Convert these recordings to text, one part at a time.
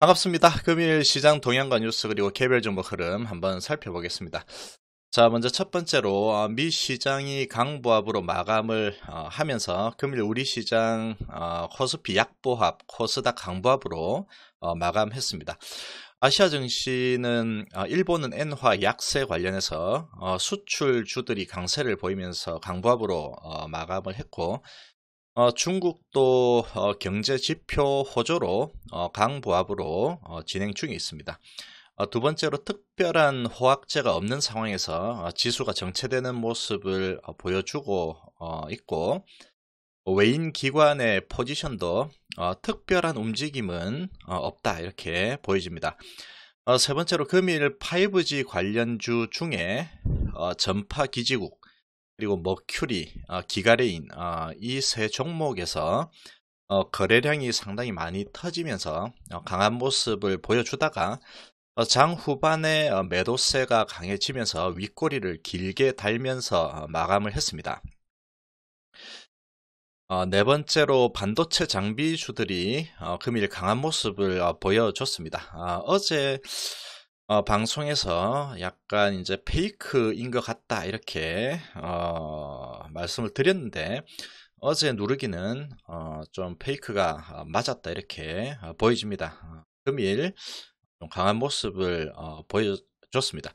반갑습니다. 금일 시장 동향과 뉴스 그리고 개별 정보 흐름 한번 살펴보겠습니다. 자, 먼저 첫 번째로 어, 미 시장이 강보합으로 마감을 어, 하면서 금일 우리 시장 어, 코스피 약보합, 코스닥 강보합으로 마감했습니다. 아시아 증시는 일본은 엔화 약세 관련해서 수출주들이 강세를 보이면서 강보합으로 마감을 했고 어, 중국도 어, 경제 지표 호조로 어, 강보합으로 어, 진행 중에 있습니다. 어, 두 번째로 특별한 호학제가 없는 상황에서 어, 지수가 정체되는 모습을 보여주고 있고 외인 기관의 포지션도 특별한 움직임은 없다 이렇게 보여집니다. 세 번째로 금일 5G 관련주 중에 전파 기지국 그리고 머큐리, 아, 기가레인 아, 이세 종목에서 어, 거래량이 상당히 많이 터지면서 어, 강한 모습을 보여주다가 어, 장 후반에 매도세가 강해지면서 윗꼬리를 길게 달면서 마감을 했습니다. 네 번째로 반도체 장비주들이 금일 강한 모습을 보여줬습니다. 아, 어제 어, 방송에서 약간 이제 페이크인 것 같다 이렇게 어, 말씀을 드렸는데 어제 누르기는 어, 좀 페이크가 어, 맞았다 이렇게 어, 보여집니다. 금일 좀 강한 모습을 어, 보여줬습니다.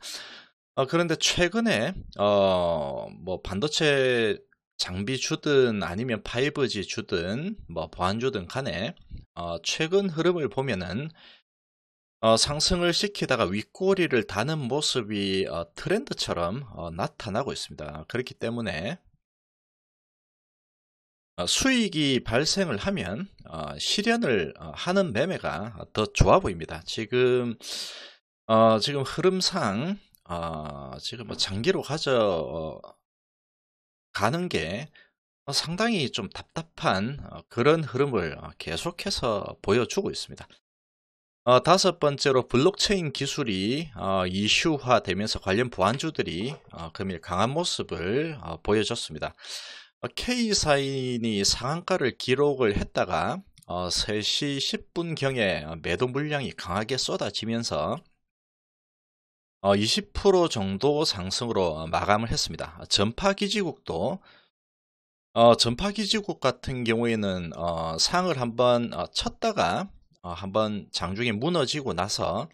그런데 최근에 뭐 반도체 장비 주든 아니면 5G 주든 뭐 보안 주든 간에 최근 흐름을 보면은 어, 상승을 시키다가 윗꼬리를 다는 모습이 어, 트렌드처럼 어, 나타나고 있습니다. 그렇기 때문에 어, 수익이 발생을 하면 어, 실현을 어, 하는 매매가 더 좋아 보입니다. 지금 지금 흐름상 지금 뭐 장기로 가져 가는 게 상당히 좀 답답한 그런 흐름을 계속해서 보여주고 있습니다. 어, 다섯 번째로 블록체인 기술이 어, 이슈화되면서 관련 보안주들이 어, 금일 강한 모습을 어, 보여줬습니다. 어, K사인이 상한가를 기록을 했다가 3시 어, 10분경에 매도 물량이 강하게 쏟아지면서 20% 정도 상승으로 마감을 했습니다. 전파기지국도 전파기지국 같은 경우에는 상을 한번 쳤다가 어, 한번 장중에 무너지고 나서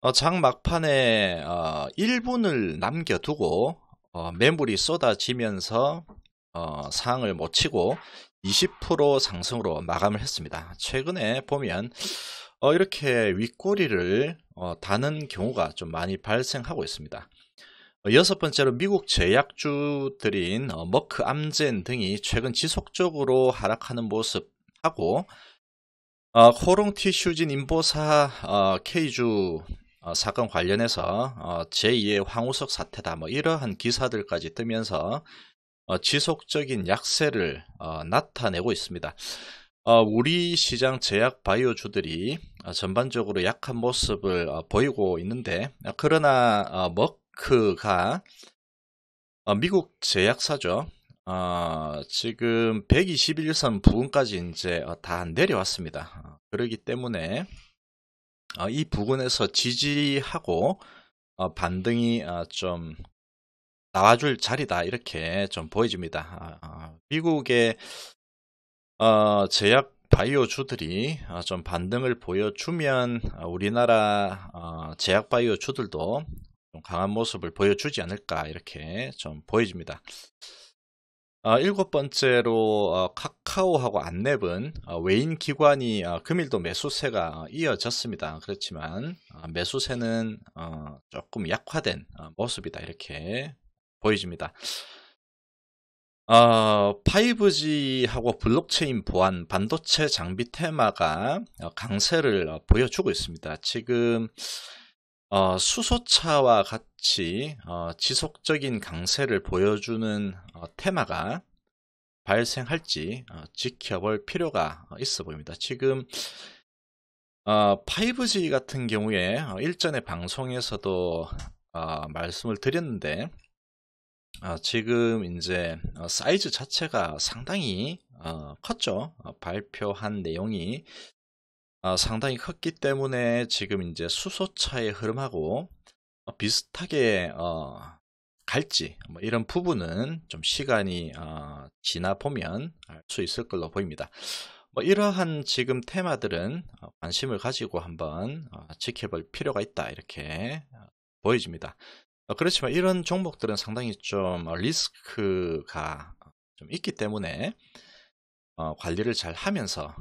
어, 장 막판에 어, 1분을 남겨두고 어, 매물이 쏟아지면서 어, 상을 못 치고 20% 상승으로 마감을 했습니다. 최근에 보면 어, 이렇게 윗꼬리를 다는 경우가 좀 많이 발생하고 있습니다. 여섯 번째로 미국 제약주들인 머크 암젠 등이 최근 지속적으로 하락하는 모습하고 어, 호롱티 슈진 인보사 어, K주 어, 사건 관련해서 어, 제2의 황우석 사태다 뭐 이러한 기사들까지 뜨면서 어, 지속적인 약세를 어, 나타내고 있습니다. 어, 우리 시장 제약 바이오주들이 어, 전반적으로 약한 모습을 어, 보이고 있는데 그러나 어, 머크가 어, 미국 제약사죠. 어, 지금 121선 부근까지 이제 어, 다 내려왔습니다. 어, 그러기 때문에 어, 이 부근에서 지지하고 반등이 좀 나와줄 자리다 이렇게 좀 보여집니다. 아, 아, 미국의 제약 바이오주들이 좀 반등을 보여주면 우리나라 제약 바이오주들도 강한 모습을 보여주지 않을까 이렇게 좀 보여집니다. 어, 일곱 번째로 어, 카카오하고 안랩은 어, 외인 기관이 어, 금일도 매수세가 이어졌습니다. 그렇지만 어, 매수세는 어, 조금 약화된 모습이다 이렇게 보여집니다. 5G하고 블록체인 보안, 반도체 장비 테마가 강세를 보여주고 있습니다. 지금 어, 수소차와 같이 어, 지속적인 강세를 보여주는 어, 테마가 발생할지 어, 지켜볼 필요가 있어 보입니다. 지금 5G 어, 같은 경우에 어, 일전에 방송에서도 말씀을 드렸는데 지금 이제 사이즈 자체가 상당히 컸죠. 발표한 내용이 어, 상당히 컸기 때문에 지금 이제 수소차의 흐름하고 어, 비슷하게 어, 갈지 뭐 이런 부분은 좀 시간이 어, 지나 보면 알 수 있을 걸로 보입니다. 뭐 이러한 지금 테마들은 어, 관심을 가지고 한번 지켜볼 필요가 있다 이렇게 보여집니다. 그렇지만 이런 종목들은 상당히 좀 리스크가 좀 있기 때문에 관리를 잘 하면서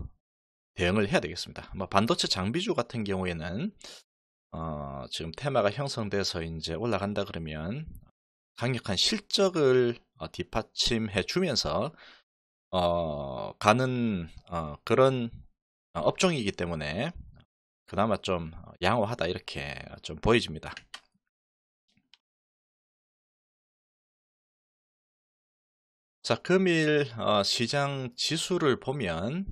대응을 해야 되겠습니다. 아 반도체 장비주 같은 경우에는 어, 지금 테마가 형성돼서 이제 올라간다 그러면 강력한 실적을 어, 뒷받침해 주면서 어, 가는 어, 그런 어, 업종이기 때문에 그나마 좀 양호하다 이렇게 좀 보여집니다. 자 금일 어, 시장 지수를 보면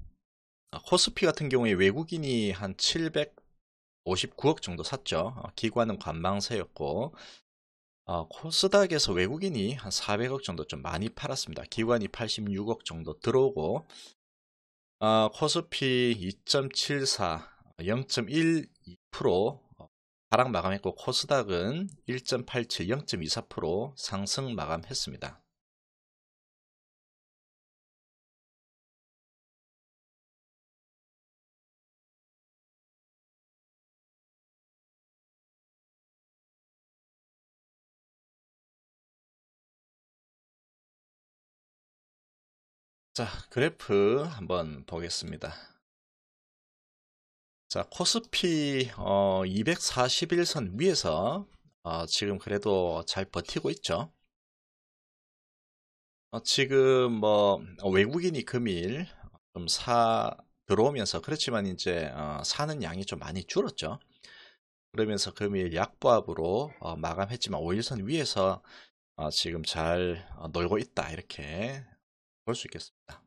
아, 코스피 같은 경우에 외국인이 한 759억 정도 샀죠. 어, 기관은 관망세였고 어, 코스닥에서 외국인이 한 400억 정도 좀 많이 팔았습니다. 기관이 86억 정도 들어오고 어, 코스피 2.74, 0.12% 하락 마감했고 코스닥은 1.87, 0.24% 상승 마감했습니다. 자, 그래프 한번 보겠습니다. 자, 코스피 어, 241선 위에서 어, 지금 그래도 잘 버티고 있죠. 어, 지금 뭐 외국인이 금일 좀 사 들어오면서 그렇지만 이제 어, 사는 양이 좀 많이 줄었죠. 그러면서 금일 약보합으로 어, 마감했지만 5일선 위에서 어, 지금 잘 놀고 있다 이렇게 볼수 있겠습니다.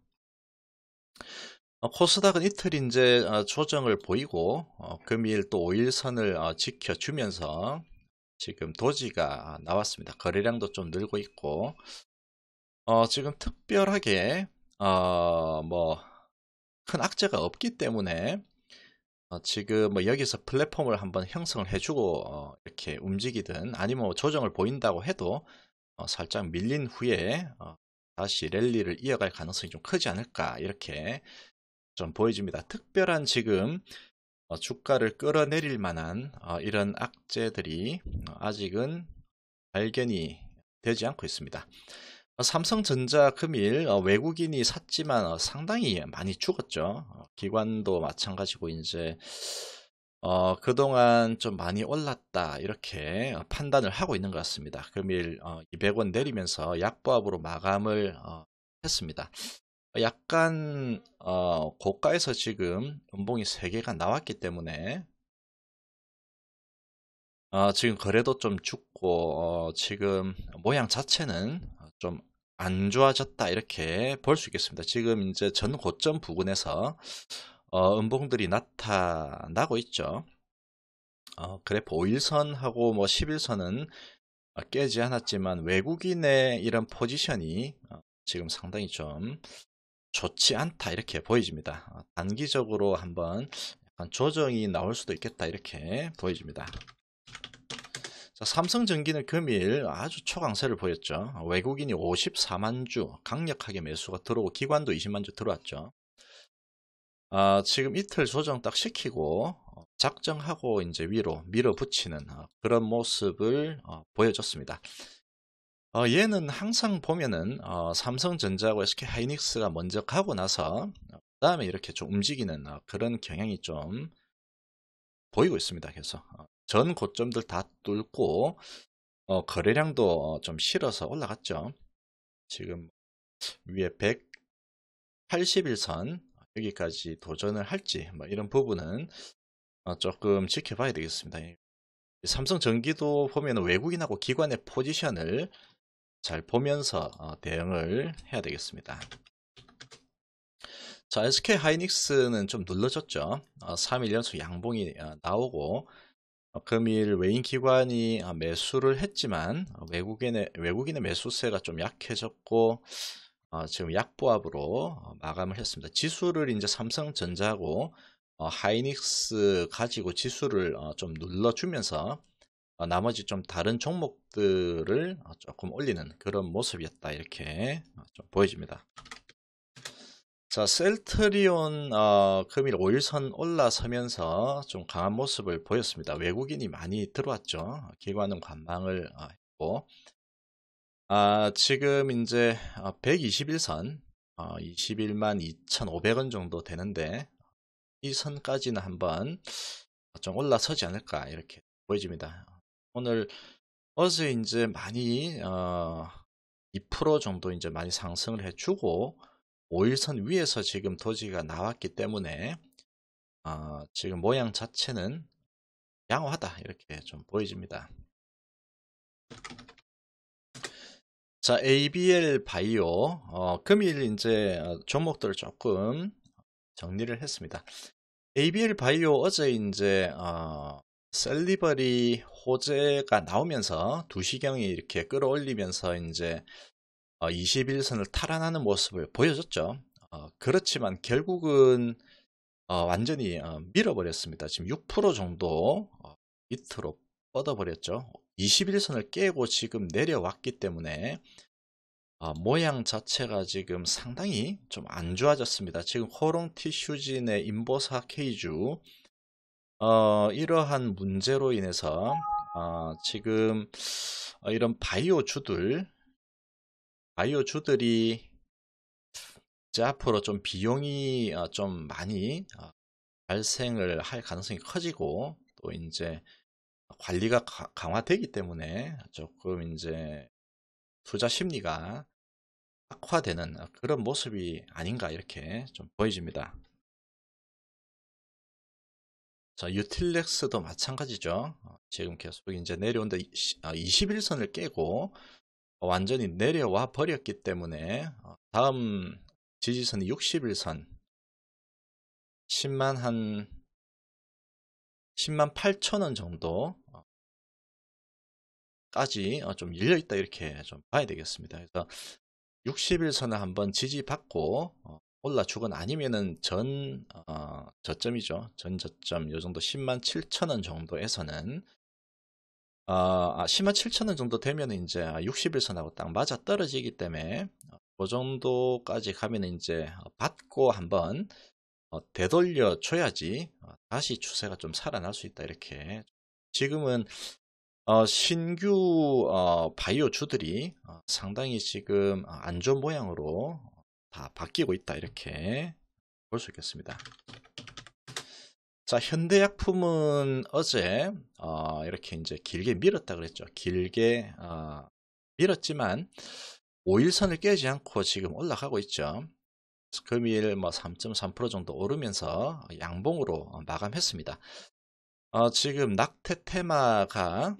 어, 코스닥은 이틀 이제 어, 조정을 보이고 어, 금일 또 5일선을 지켜주면서 지금 도지가 나왔습니다. 거래량도 좀 늘고 있고 어, 지금 특별하게 어, 뭐큰 악재가 없기 때문에 어, 지금 뭐 여기서 플랫폼을 한번 형성을 해주고 이렇게 움직이든 아니면 뭐 조정을 보인다고 해도 살짝 밀린 후에 다시 랠리를 이어갈 가능성이 좀 크지 않을까 이렇게 좀 보여집니다. 특별한 지금 어, 주가를 끌어내릴 만한 어, 이런 악재들이 어, 아직은 발견이 되지 않고 있습니다. 삼성전자 금일 외국인이 샀지만 상당히 많이 죽었죠. 기관도 마찬가지고 이제 어, 그동안 좀 많이 올랐다 이렇게 판단을 하고 있는 것 같습니다. 금일 어, 200원 내리면서 약보합으로 마감을 어, 했습니다. 약간 어, 고가에서 지금 음봉이 3개가 나왔기 때문에 어, 지금 거래도 좀 죽고 어, 지금 모양 자체는 좀 안 좋아졌다 이렇게 볼 수 있겠습니다. 지금 이제 전 고점 부근에서 어, 음봉들이 나타나고 있죠. 어, 그래프 5일선하고 뭐1 0선은 깨지 않았지만 외국인의 이런 포지션이 어, 지금 상당히 좀 좋지 않다 이렇게 보여집니다. 어, 단기적으로 한번 조정이 나올 수도 있겠다 이렇게 보여집니다. 자, 삼성전기는 금일 아주 초강세를 보였죠. 외국인이 54만 주 강력하게 매수가 들어오고 기관도 20만 주 들어왔죠. 아, 지금 이틀 조정 딱 시키고 어, 작정하고 이제 위로 밀어붙이는 어, 그런 모습을 어, 보여줬습니다. 어, 얘는 항상 보면은 어, 삼성전자하고 SK 하이닉스가 먼저 가고 나서 그다음에 이렇게 좀 움직이는 어, 그런 경향이 좀 보이고 있습니다. 그래서 전 고점들 다 뚫고 거래량도 좀 실어서 올라갔죠. 지금 위에 181선 여기까지 도전을 할지 뭐 이런 부분은 어, 조금 지켜봐야 되겠습니다. 예. 삼성 전기도 보면 외국인하고 기관의 포지션을 잘 보면서 어, 대응을 해야 되겠습니다. 자, SK 하이닉스는 좀 눌러졌죠. 3일 어, 연속 양봉이 나오고 금일 외인 기관이 매수를 했지만 외국인의 외국인의 매수세가 좀 약해졌고 어, 지금 약보합으로 어, 마감을 했습니다. 지수를 이제 삼성전자고 하 어, 하이닉스 가지고 지수를 어, 좀 눌러주면서 어, 나머지 좀 다른 종목들을 어, 조금 올리는 그런 모습이었다 이렇게 어, 좀 보여집니다. 자 셀트리온 어, 금일 5일선 올라서면서 좀 강한 모습을 보였습니다. 외국인이 많이 들어왔죠. 기관은 관망을 어, 했고 아, 지금 이제 121선, 21만 2,500원 정도 되는데, 이 선까지는 한번 좀 올라서지 않을까, 이렇게 보여집니다. 오늘, 어제 이제 많이, 어, 2% 정도 이제 많이 상승을 해주고, 5일선 위에서 지금 도지가 나왔기 때문에, 어, 지금 모양 자체는 양호하다, 이렇게 좀 보여집니다. 자, ABL 바이오 어, 금일 이제 어, 종목들을 조금 정리를 했습니다. ABL 바이오 어제 이제 어, 셀리버리 호재가 나오면서 두시경이 이렇게 끌어올리면서 이제 어, 21선을 탈환하는 모습을 보여줬죠. 어, 그렇지만 결국은 어, 완전히 어, 밀어버렸습니다. 지금 6% 정도 어, 밑으로 뻗어버렸죠. 21선을 깨고 지금 내려왔기 때문에 어, 모양 자체가 지금 상당히 좀 안 좋아졌습니다. 지금 호롱티 슈진의 인보사 케이주 어, 이러한 문제로 인해서 아, 어, 지금 이런 바이오주들 바이오주들이 이제 앞으로 좀 비용이 어, 좀 많이 어, 발생을 할 가능성이 커지고 또 이제 관리가 강화되기 때문에 조금 이제 투자 심리가 악화되는 그런 모습이 아닌가 이렇게 좀 보여집니다. 자, 유틸렉스도 마찬가지죠. 어, 지금 계속 이제 내려온다 21선을 어, 깨고 완전히 내려와 버렸기 때문에 어, 다음 지지선이 61선 10만 한 10만 8천 원 정도 어, 까지 어, 좀 열려 있다 이렇게 좀 봐야 되겠습니다. 그래서 60일선을 한번 지지받고 어, 올라주건 아니면은 전 어, 저점이죠. 전 저점 요 정도 10만 7천 원 정도에서는 아, 10만 7천 원 정도 되면 이제 60일선하고 아, 딱 맞아 떨어지기 때문에 그 정도까지 가면 이제 받고 한번 어, 되돌려 줘야지 어, 다시 추세가 좀 살아날 수 있다 이렇게 지금은 어, 신규 어, 바이오 주들이 어, 상당히 지금 안 좋은 모양으로 다 바뀌고 있다 이렇게 볼 수 있겠습니다. 자 현대약품은 어제 어, 이렇게 이제 길게 밀었다 그랬죠. 길게 밀었지만 5일선을 깨지 않고 지금 올라가고 있죠. 금일 뭐 3.3% 정도 오르면서 양봉으로 마감했습니다. 어, 지금 낙태 테마가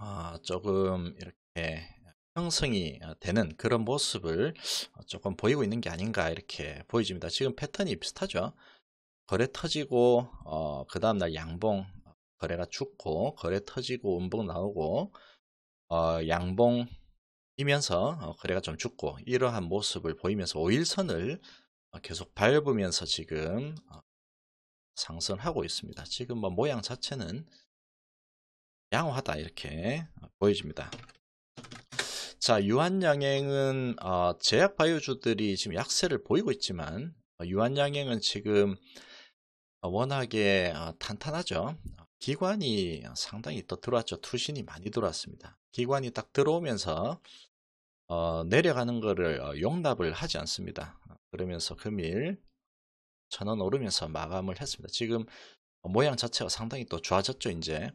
어, 조금 이렇게 형성이 되는 그런 모습을 조금 보이고 있는 게 아닌가 이렇게 보여집니다. 지금 패턴이 비슷하죠. 거래 터지고 어, 그 다음날 양봉 거래가 죽고 거래 터지고 음봉 나오고 어, 양봉 이면서 어, 거래가 좀 죽고 이러한 모습을 보이면서 5일선을 어, 계속 밟으면서 지금 어, 상승하고 있습니다. 지금 뭐 모양 자체는 양호하다 이렇게 보여집니다. 자 유한양행은 제약바이오주들이 지금 약세를 보이고 있지만 유한양행은 지금 워낙에 탄탄하죠. 기관이 상당히 또 들어왔죠. 투신이 많이 들어왔습니다. 기관이 딱 들어오면서 어, 내려가는 것을 어, 용납을 하지 않습니다. 그러면서 금일 천원 오르면서 마감을 했습니다. 지금 모양 자체가 상당히 또 좋아졌죠. 이제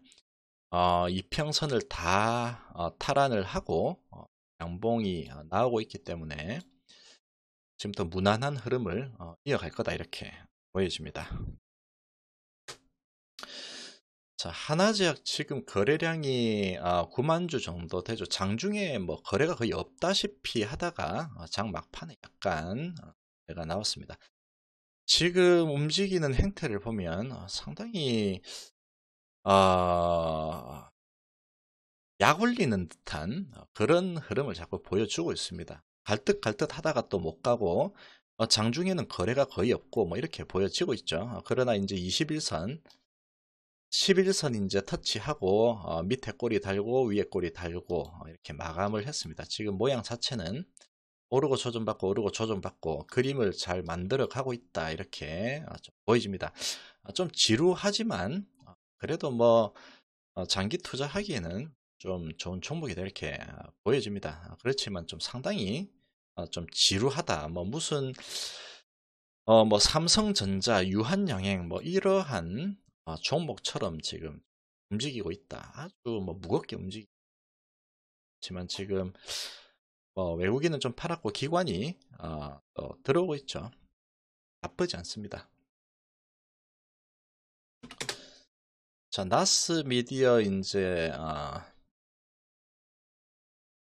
어, 이평선을 다 어, 탈환을 하고 어, 양봉이 어, 나오고 있기 때문에 지금부터 무난한 흐름을 어, 이어갈 거다 이렇게 보여집니다. 자, 하나제약 지금 거래량이 아, 9만 주 정도 되죠. 장중에 뭐 거래가 거의 없다시피 하다가 어, 장 막판에 약간 어, 거래가 나왔습니다. 지금 움직이는 행태를 보면 어, 상당히 어, 약 올리는 듯한 그런 흐름을 자꾸 보여주고 있습니다. 갈듯갈듯 하다가 또 못 가고 장중에는 거래가 거의 없고 뭐 이렇게 보여지고 있죠. 그러나 이제 21선 11선 이제 터치하고 어, 밑에 꼬리 달고 위에 꼬리 달고 어, 이렇게 마감을 했습니다. 지금 모양 자체는 오르고 조정받고 오르고 조정받고 그림을 잘 만들어 가고 있다 이렇게 어, 보여집니다. 어, 좀 지루하지만 어, 그래도 뭐 장기 투자하기에는 좀 좋은 종목이다 이렇게 보여집니다. 그렇지만 좀 상당히 좀 지루하다. 뭐 무슨 어 뭐 삼성전자 유한양행 뭐 이러한 종목처럼 아, 지금 움직이고 있다. 아주 뭐 무겁게 움직이지만 지금 뭐 외국인은 좀 팔았고 기관이 어, 어, 들어오고 있죠. 나쁘지 않습니다. 자, 나스 미디어 이제 어, 아,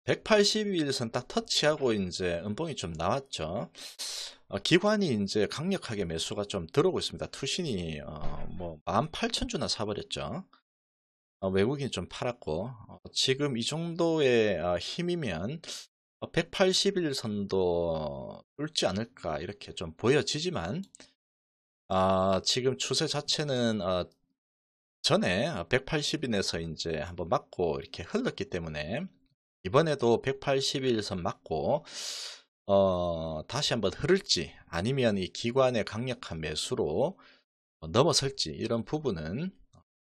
182일선 딱 터치하고 이제 은봉이 좀 나왔죠. 어, 기관이 이제 강력하게 매수가 좀 들어오고 있습니다. 투신이 어, 뭐 18,000주나 사버렸죠. 어, 외국인 이좀 팔았고 어, 지금 이 정도의 어, 힘이면 181선도 뚫지 않을까 이렇게 좀 보여지지만 아, 지금 추세 자체는 전에 180인에서 이제 한번 맞고 이렇게 흘렀기 때문에 이번에도 181선 맞고 어, 다시 한번 흐를지 아니면 이 기관의 강력한 매수로 넘어설지 이런 부분은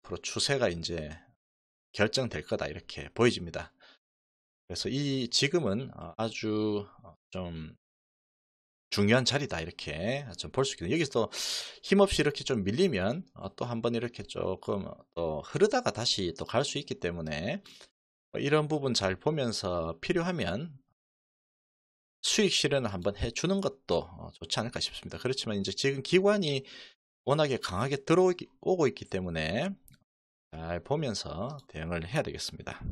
앞으로 추세가 이제 결정될 거다 이렇게 보여집니다. 그래서 이 지금은 아주 좀 중요한 자리다 이렇게 좀 볼 수 있겠네요. 여기서 힘없이 이렇게 좀 밀리면 또 한번 이렇게 조금 또 흐르다가 다시 또 갈 수 있기 때문에 뭐 이런 부분 잘 보면서 필요하면 수익 실현을 한번 해주는 것도 어, 좋지 않을까 싶습니다. 그렇지만 이제 지금 기관이 워낙에 강하게 들어오고 있기 때문에 잘 보면서 대응을 해야 되겠습니다.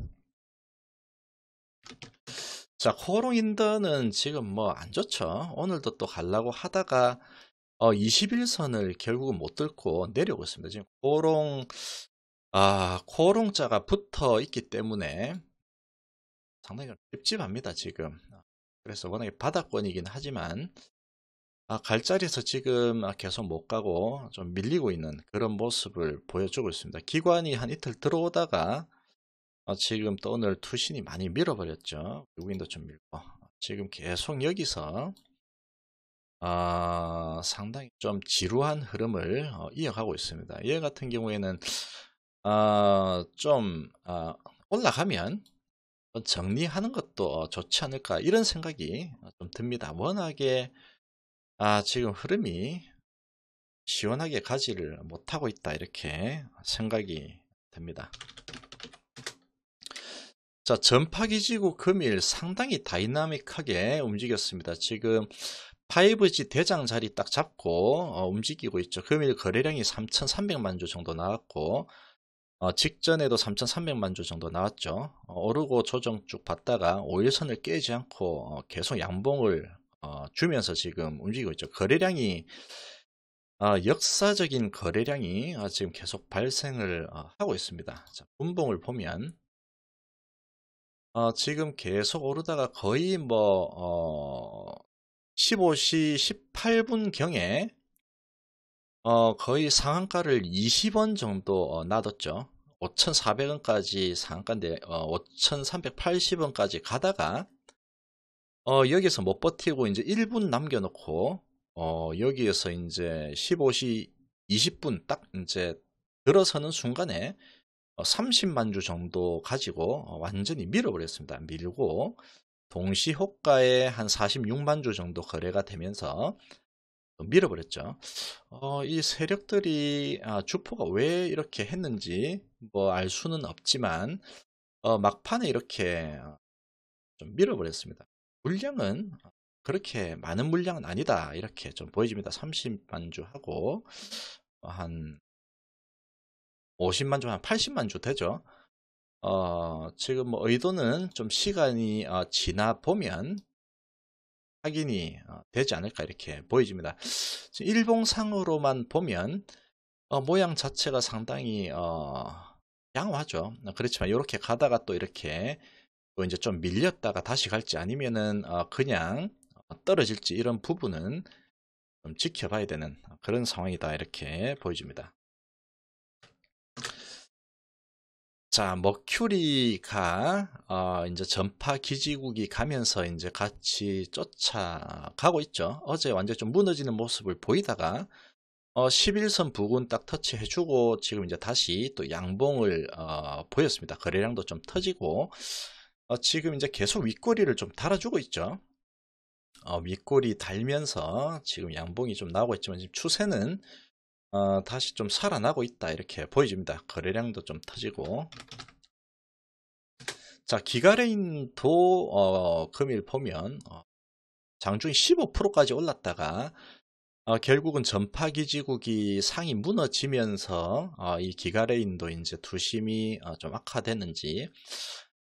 자, 코롱인더는 지금 뭐 안 좋죠. 오늘도 또 가려고 하다가 어, 21선을 결국은 못 들고 내려오고 있습니다. 지금 코롱 아, 코롱자가 붙어 있기 때문에 상당히 찝찝합니다, 지금. 아, 그래서 워낙에 바닥권이긴 하지만 아, 갈 자리에서 지금 아, 계속 못 가고 좀 밀리고 있는 그런 모습을 보여주고 있습니다. 기관이 한 이틀 들어오다가 어, 지금 또 오늘 투신이 많이 밀어버렸죠. 외국인도 좀 밀고 지금 계속 여기서 어, 상당히 좀 지루한 흐름을 어, 이어가고 있습니다. 얘 같은 경우에는 어, 좀 어, 올라가면 정리하는 것도 좋지 않을까 이런 생각이 좀 듭니다. 워낙에 아, 지금 흐름이 시원하게 가지를 못하고 있다 이렇게 생각이 됩니다 자, 전파기지구 금일 상당히 다이나믹하게 움직였습니다. 지금 5G 대장 자리 딱 잡고 어, 움직이고 있죠. 금일 거래량이 3,300만 주 정도 나왔고 어, 직전에도 3,300만 주 정도 나왔죠. 어, 오르고 조정 쭉 받다가 5일선을 깨지 않고 어, 계속 양봉을 어, 주면서 지금 움직이고 있죠. 거래량이 어, 역사적인 거래량이 어, 지금 계속 발생을 하고 있습니다. 자, 분봉을 보면 지금 계속 오르다가 거의 뭐 15시 18분 경에 어, 거의 상한가를 20원 정도 어, 놔뒀죠. 5,400원까지 상한가인데 어, 5,380원까지 가다가 어, 여기서 못 버티고 이제 1분 남겨놓고 어, 여기에서 이제 15시 20분 딱 이제 들어서는 순간에 30만 어, 주 정도 가지고 어, 완전히 밀어버렸습니다. 밀고 동시 효과에한 46만 주 정도 거래가 되면서 밀어버렸죠. 어, 이 세력들이 아, 주포가 왜 이렇게 했는지 뭐 알 수는 없지만 어, 막판에 이렇게 어, 좀 밀어버렸습니다. 물량은 그렇게 많은 물량은 아니다 이렇게 좀 보여집니다. 30만 주 하고 어, 한 50만 주, 한 80만 주 되죠. 어, 지금 뭐 의도는 좀 시간이 어, 지나 보면 확인이 어, 되지 않을까 이렇게 보여집니다. 일봉상으로만 보면 어, 모양 자체가 상당히 어, 양호하죠. 어, 그렇지만 이렇게 가다가 또 이렇게 또 이제 좀 밀렸다가 다시 갈지 아니면은 어, 그냥 떨어질지 이런 부분은 좀 지켜봐야 되는 그런 상황이다 이렇게 보여집니다. 자, 머큐리가 어, 이제 전파 기지국이 가면서 이제 같이 쫓아가고 있죠. 어제 완전히 좀 무너지는 모습을 보이다가 어, 11선 부근 딱 터치해주고 지금 이제 다시 또 양봉을 어, 보였습니다. 거래량도 좀 터지고 어, 지금 이제 계속 윗꼬리를 좀 달아주고 있죠. 어, 윗꼬리 달면서 지금 양봉이 좀 나오고 있지만 지금 추세는 어, 다시 좀 살아나고 있다 이렇게 보여집니다. 거래량도 좀 터지고 자 기가레인도 어, 금일 보면 어, 장중 15%까지 올랐다가 어, 결국은 전파기지국이 상이 무너지면서 어, 이 기가레인도 이제 두심이 어, 좀 악화됐는지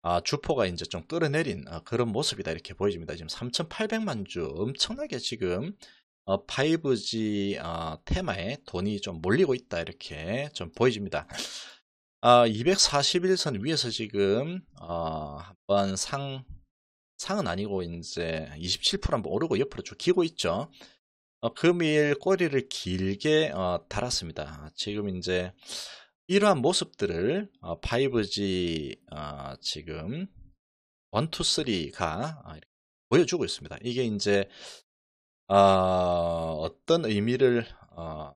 아, 주포가 이제 좀 끌어내린 어, 그런 모습이다 이렇게 보여집니다. 지금 3,800만 주 엄청나게 지금 어, 5G 어, 테마에 돈이 좀 몰리고 있다 이렇게 좀 보여집니다. 어, 아, 241선 위에서 지금 어, 한 번 상 상은 아니고 이제 27% 한번 오르고 옆으로 쭉 기고 있죠. 어, 금일 꼬리를 길게 어, 달았습니다. 지금 이제 이러한 모습들을 어, 5G 어, 지금 1, 2, 3가 보여주고 있습니다. 이게 이제 어, 떤 의미를 어,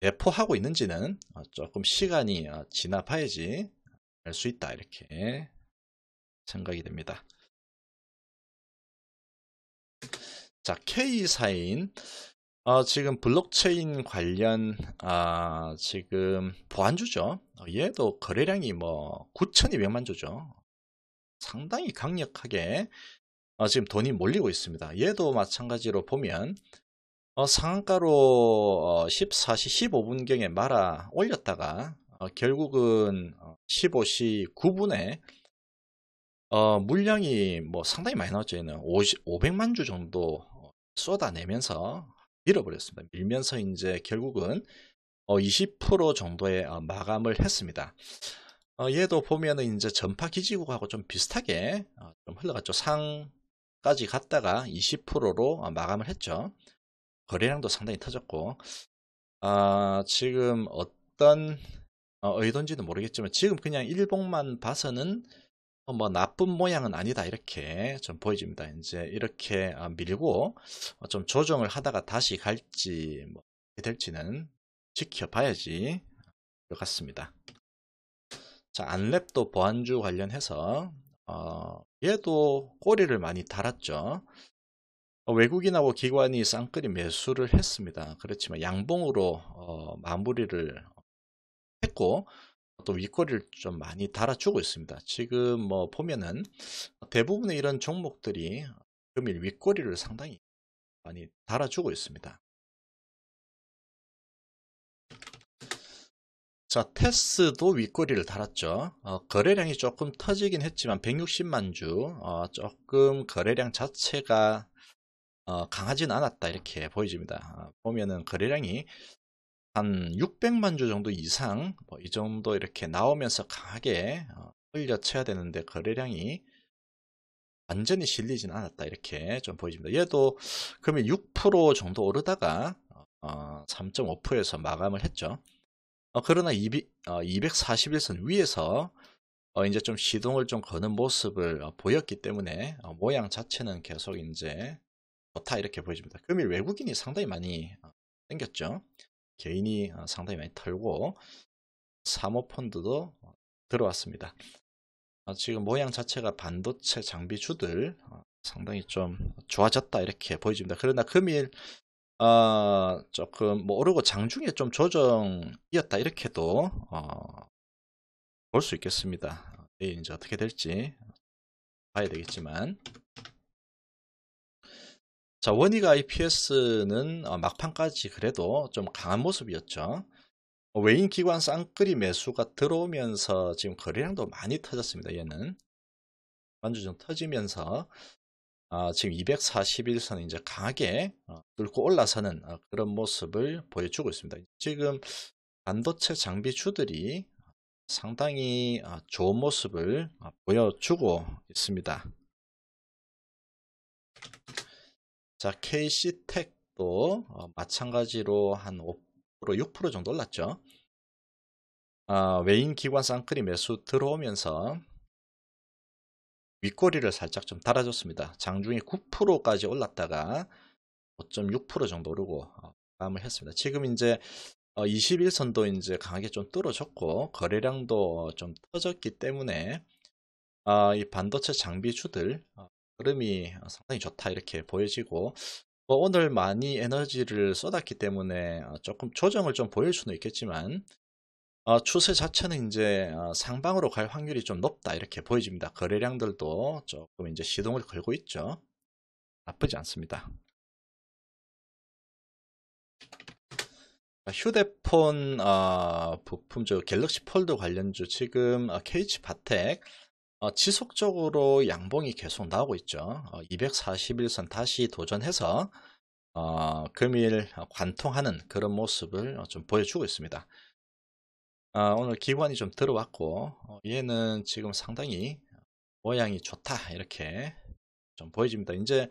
내포하고 있는지는 어, 조금 시간이 어, 지나 봐야지 알 수 있다 이렇게 생각이 됩니다. 자, K사인 어, 지금 블록체인 관련 아, 지금 보안주죠. 어, 얘도 거래량이 뭐 9,200만 주죠. 상당히 강력하게 어, 지금 돈이 몰리고 있습니다. 얘도 마찬가지로 보면 어, 상한가로 14시 어, 15분경에 말아 올렸다가 어, 결국은 15시 어, 9분에 물량이 뭐 상당히 많이 나왔죠. 얘는 50, 500만 주 정도 쏟아내면서 밀어버렸습니다. 밀면서 이제 결국은 20% 정도의 마감을 했습니다. 얘도 보면은 이제 전파 기지국하고 좀 비슷하게 좀 흘러갔죠. 상 까지 갔다가 20%로 아, 마감을 했죠. 거래량도 상당히 터졌고 아, 지금 어떤 어, 의도인지도 모르겠지만 지금 그냥 일봉만 봐서는 어, 뭐 나쁜 모양은 아니다 이렇게 좀 보여집니다. 이제 이렇게 아, 밀고 어, 좀 조정을 하다가 다시 갈지 뭐 될지는 지켜봐야지 것 같습니다. 자 안랩도 보안주 관련해서 어, 얘도 꼬리를 많이 달았죠. 어, 외국인하고 기관이 쌍끌이 매수를 했습니다. 그렇지만 양봉으로 어, 마무리를 했고 또 윗꼬리를 좀 많이 달아주고 있습니다. 지금 뭐 보면은 대부분의 이런 종목들이 금일 윗꼬리를 상당히 많이 달아주고 있습니다. 자, 테스도 윗꼬리를 달았죠. 어, 거래량이 조금 터지긴 했지만 160만 주, 어, 조금 거래량 자체가 어, 강하진 않았다 이렇게 보여집니다. 어, 보면은 거래량이 한 600만 주 정도 이상 뭐이 정도 이렇게 나오면서 강하게 흘려쳐야 어, 되는데 거래량이 완전히 실리진 않았다 이렇게 좀 보여집니다. 얘도 그러면 6% 정도 오르다가 3.5%에서 어, 마감을 했죠. 어, 그러나 200, 어, 241선 위에서 어, 이제 좀 시동을 좀 거는 모습을 어, 보였기 때문에 어, 모양 자체는 계속 이제 좋다 이렇게 보여집니다. 금일 외국인이 상당히 많이 어, 생겼죠. 개인이 어, 상당히 많이 털고 사모펀드도 어, 들어왔습니다. 어, 지금 모양 자체가 반도체 장비주들 어, 상당히 좀 좋아졌다 이렇게 보여집니다. 그러나 금일 어, 조금 모르고 장중에 좀 조정이었다 이렇게도 어, 볼 수 있겠습니다. 내일 이제 어떻게 될지 봐야 되겠지만 자 원익 IPS는 어, 막판까지 그래도 좀 강한 모습이었죠. 외인 기관 쌍끌이 매수가 들어오면서 지금 거래량도 많이 터졌습니다. 얘는 완주좀 터지면서 아, 지금 241선은 이제 강하게 어, 뚫고 올라서는 어, 그런 모습을 보여주고 있습니다. 지금 반도체 장비주들이 상당히 어, 좋은 모습을 보여주고 있습니다. 자, KC텍도 마찬가지로 한 5%, 6% 정도 올랐죠. 아, 외인 기관 쌍끌이 매수 들어오면서 윗꼬리를 살짝 좀 달아줬습니다. 장중에 9%까지 올랐다가 5.6% 정도 오르고 어, 마감을 했습니다. 지금 이제 21선도 어, 이제 강하게 좀 떨어졌고 거래량도 좀 터졌기 때문에 어, 이 반도체 장비주들 흐름이 상당히 좋다 이렇게 보여지고 뭐 오늘 많이 에너지를 쏟았기 때문에 조금 조정을 좀 보일 수는 있겠지만 어, 추세 자체는 이제 어, 상방으로 갈 확률이 좀 높다 이렇게 보여집니다. 거래량들도 조금 이제 시동을 걸고 있죠. 나쁘지 않습니다. 휴대폰 어, 부품 저 갤럭시 폴드 관련주 지금 어, KH 바텍 어, 지속적으로 양봉이 계속 나오고 있죠. 어, 241선 다시 도전해서 어, 금일 관통하는 그런 모습을 어, 좀 보여주고 있습니다. 아, 오늘 기관이 좀 들어왔고 어, 얘는 지금 상당히 모양이 좋다 이렇게 좀 보여집니다. 이제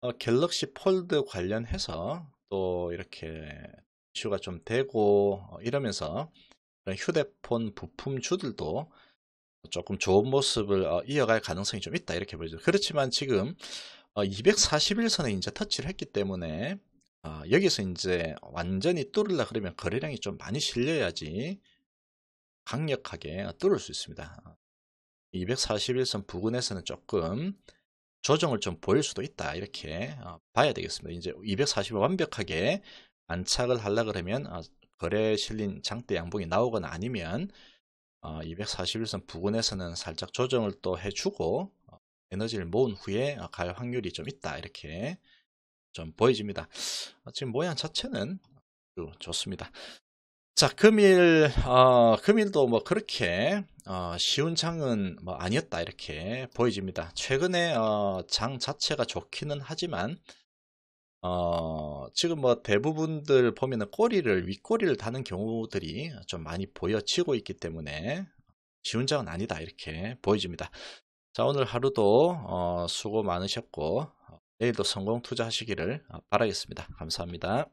어, 갤럭시 폴드 관련해서 또 이렇게 이슈가 좀 되고 어, 이러면서 휴대폰 부품주들도 조금 좋은 모습을 어, 이어갈 가능성이 좀 있다 이렇게 보여집니다 그렇지만 지금 241선에 어, 이제 터치를 했기 때문에 어, 여기서 이제 완전히 뚫으려 그러면 거래량이 좀 많이 실려야지 강력하게 뚫을 수 있습니다. 241선 부근에서는 조금 조정을 좀 보일 수도 있다 이렇게 어, 봐야 되겠습니다. 이제 240을 완벽하게 안착을 하려 그러면 어, 거래 실린 장대 양봉이 나오거나 아니면 241선 어, 부근에서는 살짝 조정을 또 해주고 에너지를 모은 후에 갈 확률이 좀 있다 이렇게 좀 보여집니다. 지금 모양 자체는 좋습니다. 자, 금일, 어, 금일도 뭐 그렇게, 어, 쉬운 장은 뭐 아니었다, 이렇게 보여집니다. 최근에, 어, 장 자체가 좋기는 하지만, 어, 지금 뭐 대부분들 보면은 꼬리를, 윗꼬리를 다는 경우들이 좀 많이 보여지고 있기 때문에 쉬운 장은 아니다, 이렇게 보여집니다. 자, 오늘 하루도, 어, 수고 많으셨고, 내일도 성공 투자하시기를 바라겠습니다. 감사합니다.